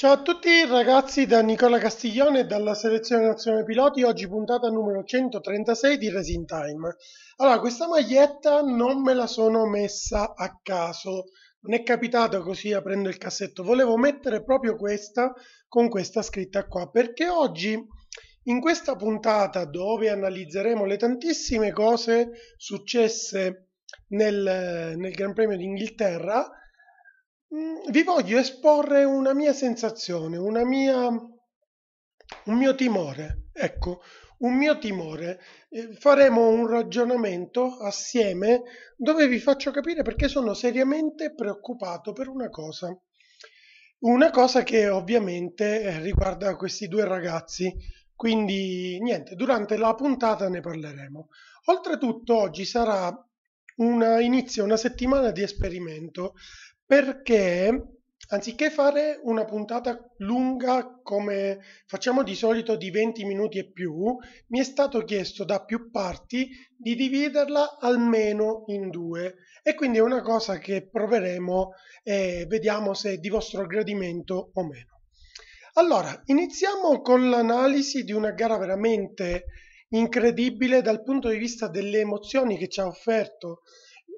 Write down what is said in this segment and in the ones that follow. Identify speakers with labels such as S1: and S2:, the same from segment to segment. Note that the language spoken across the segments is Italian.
S1: Ciao a tutti ragazzi da Nicola Castiglione dalla selezione nazionale piloti, oggi puntata numero 136 di Racing Time. Allora, questa maglietta non me la sono messa a caso, non è capitato così aprendo il cassetto, volevo mettere proprio questa con questa scritta qua, perché oggi in questa puntata dove analizzeremo le tantissime cose successe nel, nel Gran Premio d'Inghilterra, Mm, vi voglio esporre una mia sensazione, una mia, un mio timore. Ecco, un mio timore. Eh, faremo un ragionamento assieme dove vi faccio capire perché sono seriamente preoccupato per una cosa. Una cosa che ovviamente eh, riguarda questi due ragazzi. Quindi niente, durante la puntata ne parleremo. Oltretutto oggi sarà una, inizia una settimana di esperimento perché anziché fare una puntata lunga come facciamo di solito di 20 minuti e più, mi è stato chiesto da più parti di dividerla almeno in due e quindi è una cosa che proveremo e vediamo se è di vostro gradimento o meno. Allora, iniziamo con l'analisi di una gara veramente incredibile dal punto di vista delle emozioni che ci ha offerto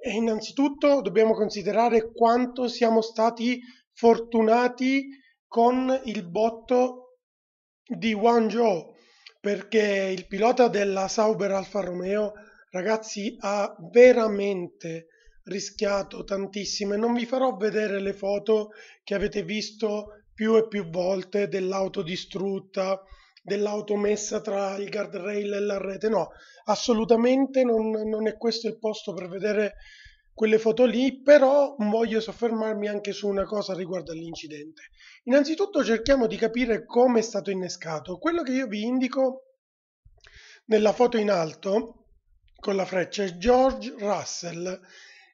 S1: e innanzitutto dobbiamo considerare quanto siamo stati fortunati con il botto di Wang Guangzhou, perché il pilota della Sauber Alfa Romeo, ragazzi, ha veramente rischiato tantissimo. E Non vi farò vedere le foto che avete visto più e più volte dell'auto distrutta, dell'auto messa tra il guardrail e la rete, no, assolutamente non, non è questo il posto per vedere quelle foto lì, però voglio soffermarmi anche su una cosa riguardo all'incidente. Innanzitutto cerchiamo di capire come è stato innescato. Quello che io vi indico nella foto in alto con la freccia è George Russell.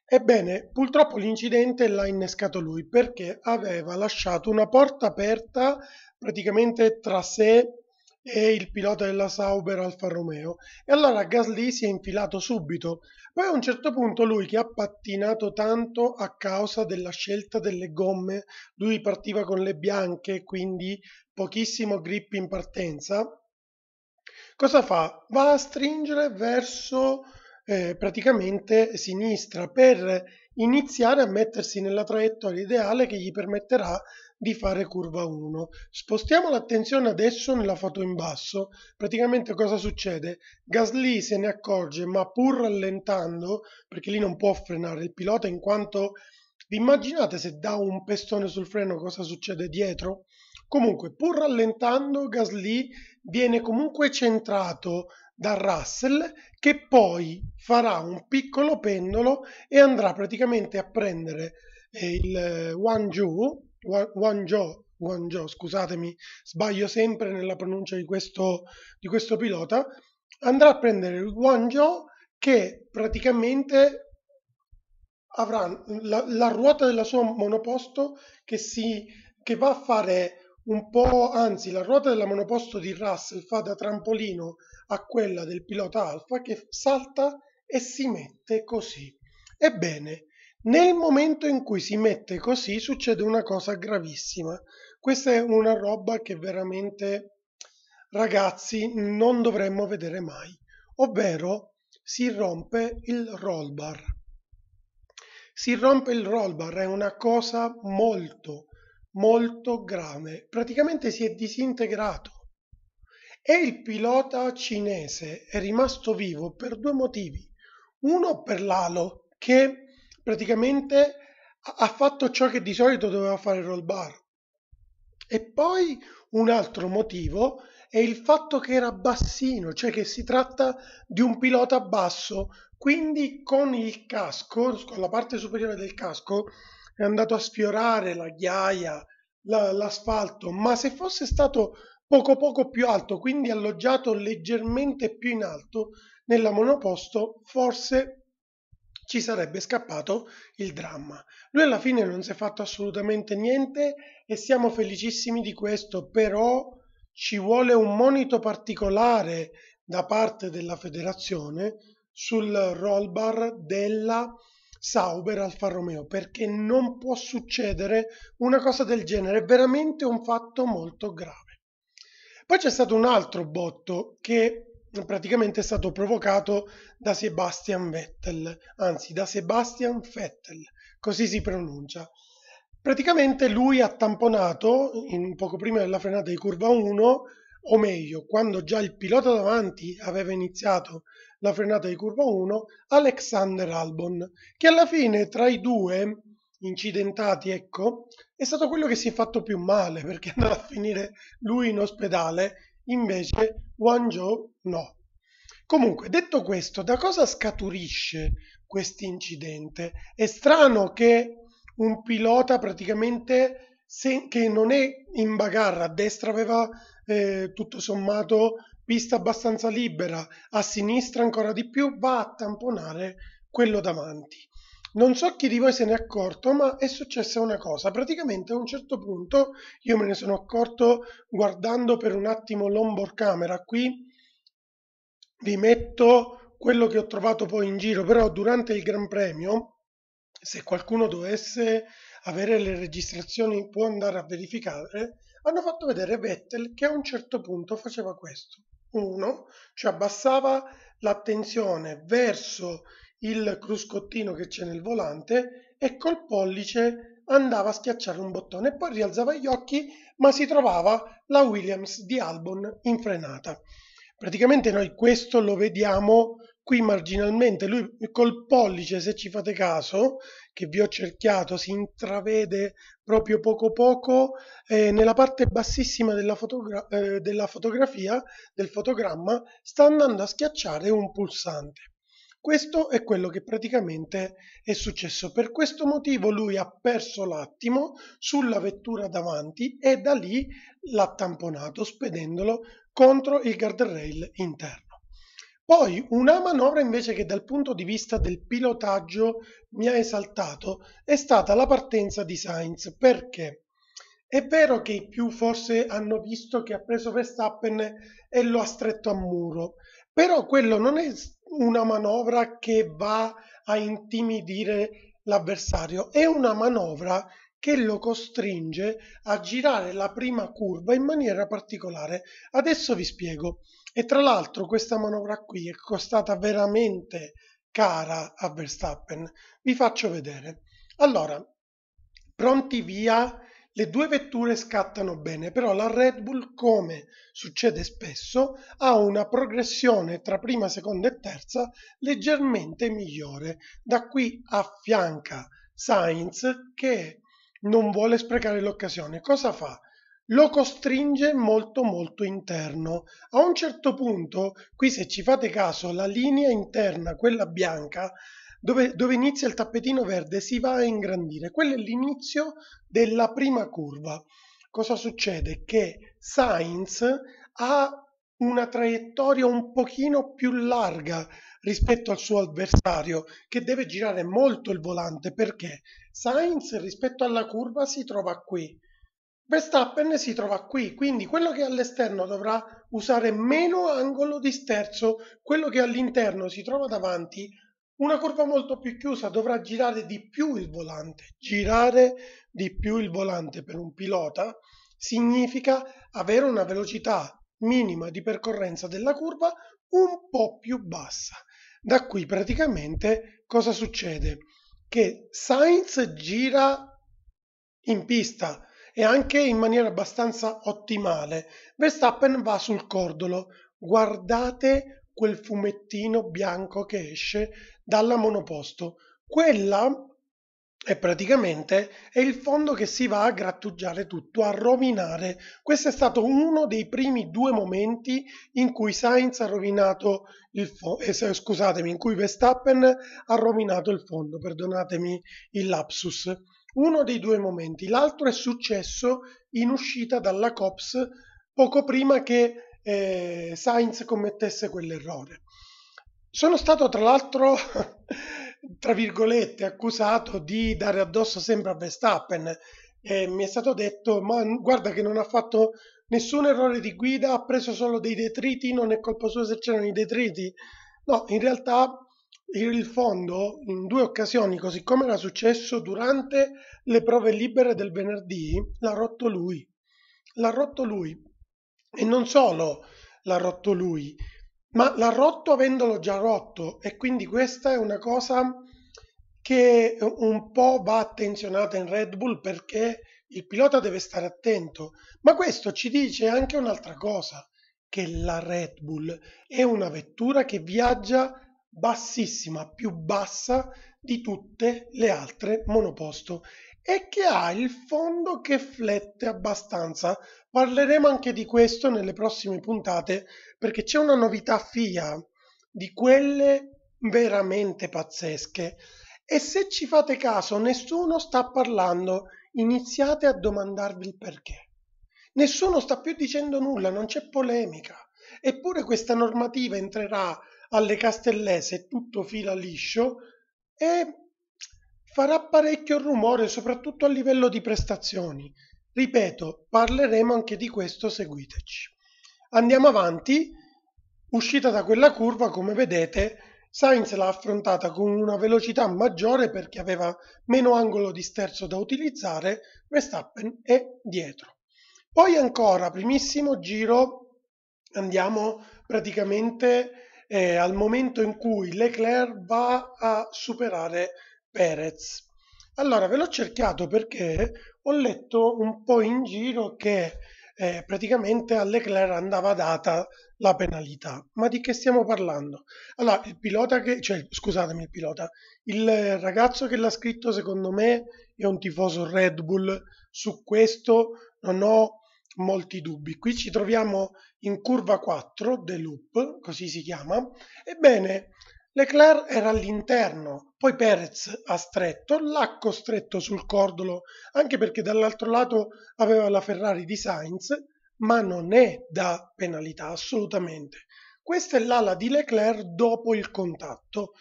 S1: Ebbene, purtroppo l'incidente l'ha innescato lui perché aveva lasciato una porta aperta praticamente tra sé e il pilota della Sauber Alfa Romeo. E allora Gasly si è infilato subito. Poi a un certo punto lui che ha pattinato tanto a causa della scelta delle gomme, lui partiva con le bianche, quindi pochissimo grip in partenza. Cosa fa? Va a stringere verso eh, praticamente sinistra per iniziare a mettersi nella traiettoria ideale che gli permetterà di fare curva 1. Spostiamo l'attenzione adesso nella foto in basso. Praticamente cosa succede? Gasly se ne accorge ma pur rallentando, perché lì non può frenare il pilota in quanto vi immaginate se dà un pestone sul freno cosa succede dietro? Comunque pur rallentando Gasly viene comunque centrato da Russell che poi farà un piccolo pendolo e andrà praticamente a prendere eh, il eh, Wang Ju Guangzhou, Guangzhou, scusatemi, sbaglio sempre nella pronuncia di questo, di questo pilota, andrà a prendere il Guangzhou che praticamente avrà la, la, ruota della sua monoposto che, si, che va a fare un po', anzi la ruota della monoposto di Russell fa da trampolino a quella del pilota Alfa che salta e si mette così. Ebbene, nel momento in cui si mette così succede una cosa gravissima. Questa è una roba che veramente, ragazzi, non dovremmo vedere mai, ovvero si rompe il roll bar. Si rompe il roll bar è una cosa molto, molto grave. Praticamente si è disintegrato. E il pilota cinese è rimasto vivo per due motivi. Uno per l'alo, che praticamente ha fatto ciò che di solito doveva fare Roll Bar. E poi un altro motivo è il fatto che era bassino, cioè che si tratta di un pilota basso, quindi con il casco, con la parte superiore del casco, è andato a sfiorare la ghiaia, la, l'asfalto, ma se fosse stato poco poco più alto, quindi alloggiato leggermente più in alto nella monoposto, forse ci sarebbe scappato il dramma. Lui alla fine non si è fatto assolutamente niente e siamo felicissimi di questo, però ci vuole un monito particolare da parte della federazione sul roll bar della Sauber Alfa Romeo perché non può succedere una cosa del genere, è veramente un fatto molto grave. Poi c'è stato un altro botto che praticamente è stato provocato da Sebastian Vettel, anzi da Sebastian Vettel, così si pronuncia. Praticamente lui ha tamponato in, poco prima della frenata di curva 1, o meglio, quando già il pilota davanti aveva iniziato la frenata di curva 1, Alexander Albon, che alla fine tra i due incidentati, ecco, è stato quello che si è fatto più male perché è andato a finire lui in ospedale invece Guangzhou no. Comunque, detto questo, da cosa scaturisce questo incidente? È strano che un pilota praticamente se, che non è in bagarra, a destra aveva eh, tutto sommato pista abbastanza libera, a sinistra ancora di più, va a tamponare quello davanti. Non so chi di voi se ne è accorto, ma è successa una cosa. Praticamente a un certo punto io me ne sono accorto guardando per un attimo l'onboard camera. Qui vi metto quello che ho trovato poi in giro, però durante il Gran Premio, se qualcuno dovesse avere le registrazioni può andare a verificare, hanno fatto vedere Vettel che a un certo punto faceva questo. Uno, cioè abbassava l'attenzione verso il cruscottino che c'è nel volante e col pollice andava a schiacciare un bottone e poi rialzava gli occhi ma si trovava la Williams di Albon in frenata. Praticamente noi questo lo vediamo qui marginalmente, lui col pollice se ci fate caso, che vi ho cerchiato, si intravede proprio poco poco eh, nella parte bassissima della, fotogra- eh, della fotografia, del fotogramma, sta andando a schiacciare un pulsante. Questo è quello che praticamente è successo. Per questo motivo lui ha perso l'attimo sulla vettura davanti e da lì l'ha tamponato spedendolo contro il guardrail interno. Poi una manovra invece che dal punto di vista del pilotaggio mi ha esaltato è stata la partenza di Sainz perché è vero che i più forse hanno visto che ha preso Verstappen e lo ha stretto a muro, però quello non è una manovra che va a intimidire l'avversario, è una manovra che lo costringe a girare la prima curva in maniera particolare. Adesso vi spiego. E tra l'altro questa manovra qui è costata veramente cara a Verstappen. Vi faccio vedere. Allora, pronti via le due vetture scattano bene, però la Red Bull, come succede spesso, ha una progressione tra prima, seconda e terza leggermente migliore. Da qui affianca Sainz che non vuole sprecare l'occasione. Cosa fa? Lo costringe molto molto interno. A un certo punto, qui se ci fate caso, la linea interna, quella bianca, dove, dove inizia il tappetino verde si va a ingrandire. Quello è l'inizio della prima curva. Cosa succede? Che Sainz ha una traiettoria un pochino più larga rispetto al suo avversario che deve girare molto il volante perché Sainz rispetto alla curva si trova qui Verstappen si trova qui quindi quello che all'esterno dovrà usare meno angolo di sterzo quello che all'interno si trova davanti una curva molto più chiusa dovrà girare di più il volante. Girare di più il volante per un pilota significa avere una velocità minima di percorrenza della curva un po' più bassa. Da qui praticamente cosa succede? Che Sainz gira in pista e anche in maniera abbastanza ottimale. Verstappen va sul cordolo. Guardate quel fumettino bianco che esce dalla monoposto. Quella è praticamente è il fondo che si va a grattugiare tutto, a rovinare. Questo è stato uno dei primi due momenti in cui Sainz ha rovinato il fondo, eh, scusatemi, in cui Verstappen ha rovinato il fondo, perdonatemi il lapsus. Uno dei due momenti, l'altro è successo in uscita dalla COPS poco prima che eh, Sainz commettesse quell'errore. Sono stato tra l'altro, tra virgolette, accusato di dare addosso sempre a Verstappen e mi è stato detto, ma guarda che non ha fatto nessun errore di guida, ha preso solo dei detriti, non è colpa sua se c'erano i detriti. No, in realtà il fondo in due occasioni, così come era successo durante le prove libere del venerdì, l'ha rotto lui. L'ha rotto lui e non solo l'ha rotto lui, ma l'ha rotto avendolo già rotto e quindi questa è una cosa che un po' va attenzionata in Red Bull perché il pilota deve stare attento, ma questo ci dice anche un'altra cosa, che la Red Bull è una vettura che viaggia bassissima, più bassa di tutte le altre monoposto e che ha il fondo che flette abbastanza. Parleremo anche di questo nelle prossime puntate perché c'è una novità FIA di quelle veramente pazzesche. E se ci fate caso, nessuno sta parlando, iniziate a domandarvi il perché. Nessuno sta più dicendo nulla, non c'è polemica. Eppure questa normativa entrerà alle castellese tutto fila liscio e farà parecchio rumore soprattutto a livello di prestazioni. Ripeto, parleremo anche di questo, seguiteci. Andiamo avanti, uscita da quella curva come vedete Sainz l'ha affrontata con una velocità maggiore perché aveva meno angolo di sterzo da utilizzare, Verstappen è dietro. Poi ancora, primissimo giro, andiamo praticamente eh, al momento in cui Leclerc va a superare Perez. Allora, ve l'ho cercato perché ho letto un po' in giro che eh, praticamente a Leclerc andava data la penalità. Ma di che stiamo parlando? Allora, il pilota che, cioè, scusatemi, il pilota, il ragazzo che l'ha scritto, secondo me, è un tifoso Red Bull. Su questo non ho molti dubbi. Qui ci troviamo in curva 4, The Loop, così si chiama. Ebbene, Leclerc era all'interno, poi Perez ha stretto, l'ha costretto sul cordolo anche perché dall'altro lato aveva la Ferrari di Sainz, ma non è da penalità assolutamente. Questa è l'ala di Leclerc dopo il contatto.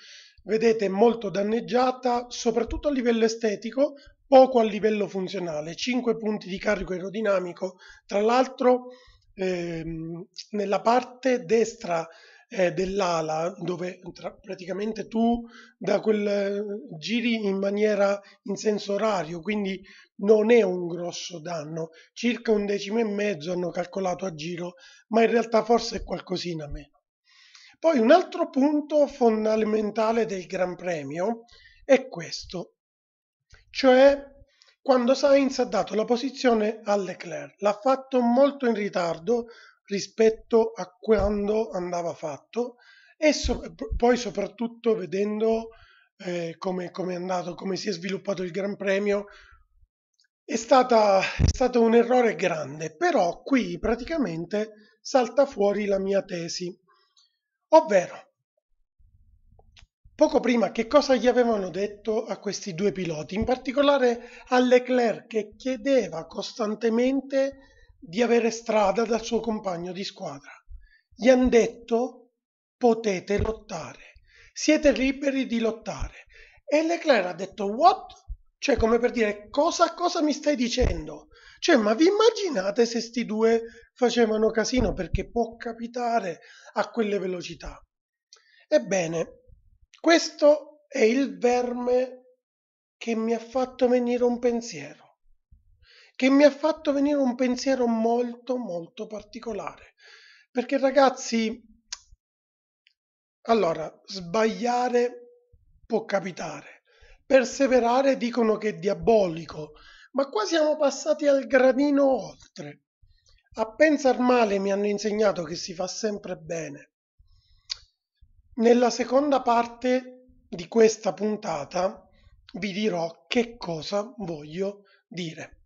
S1: Vedete molto danneggiata, soprattutto a livello estetico, poco a livello funzionale. 5 punti di carico aerodinamico, tra l'altro ehm, nella parte destra eh, dell'ala, dove tra, praticamente tu da quel, giri in maniera in senso orario, quindi non è un grosso danno. Circa un decimo e mezzo hanno calcolato a giro, ma in realtà forse è qualcosina meno. Poi un altro punto fondamentale del Gran Premio è questo, cioè quando Sainz ha dato la posizione a Leclerc. L'ha fatto molto in ritardo, rispetto a quando andava fatto e so, poi soprattutto vedendo eh, come, come, è andato, come si è sviluppato il Gran Premio, è, stata, è stato un errore grande, però qui praticamente salta fuori la mia tesi, ovvero Poco prima che cosa gli avevano detto a questi due piloti, in particolare a Leclerc che chiedeva costantemente di avere strada dal suo compagno di squadra. Gli hanno detto potete lottare, siete liberi di lottare. E Leclerc ha detto what? Cioè come per dire cosa, cosa mi stai dicendo? Cioè ma vi immaginate se sti due facevano casino perché può capitare a quelle velocità? Ebbene, questo è il verme che mi ha fatto venire un pensiero che mi ha fatto venire un pensiero molto molto particolare. Perché ragazzi, allora, sbagliare può capitare, perseverare dicono che è diabolico, ma qua siamo passati al gradino oltre. A pensar male mi hanno insegnato che si fa sempre bene. Nella seconda parte di questa puntata vi dirò che cosa voglio dire.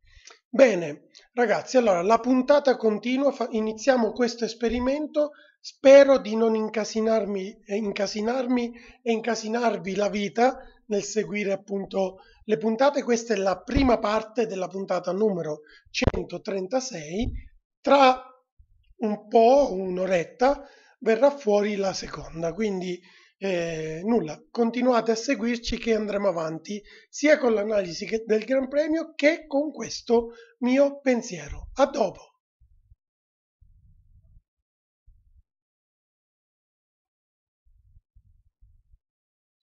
S1: Bene, ragazzi, allora la puntata continua, iniziamo questo esperimento, spero di non incasinarmi, eh, incasinarmi e incasinarvi la vita nel seguire appunto le puntate, questa è la prima parte della puntata numero 136, tra un po', un'oretta, verrà fuori la seconda, quindi eh, nulla, continuate a seguirci che andremo avanti sia con l'analisi del Gran Premio che con questo mio pensiero. A dopo!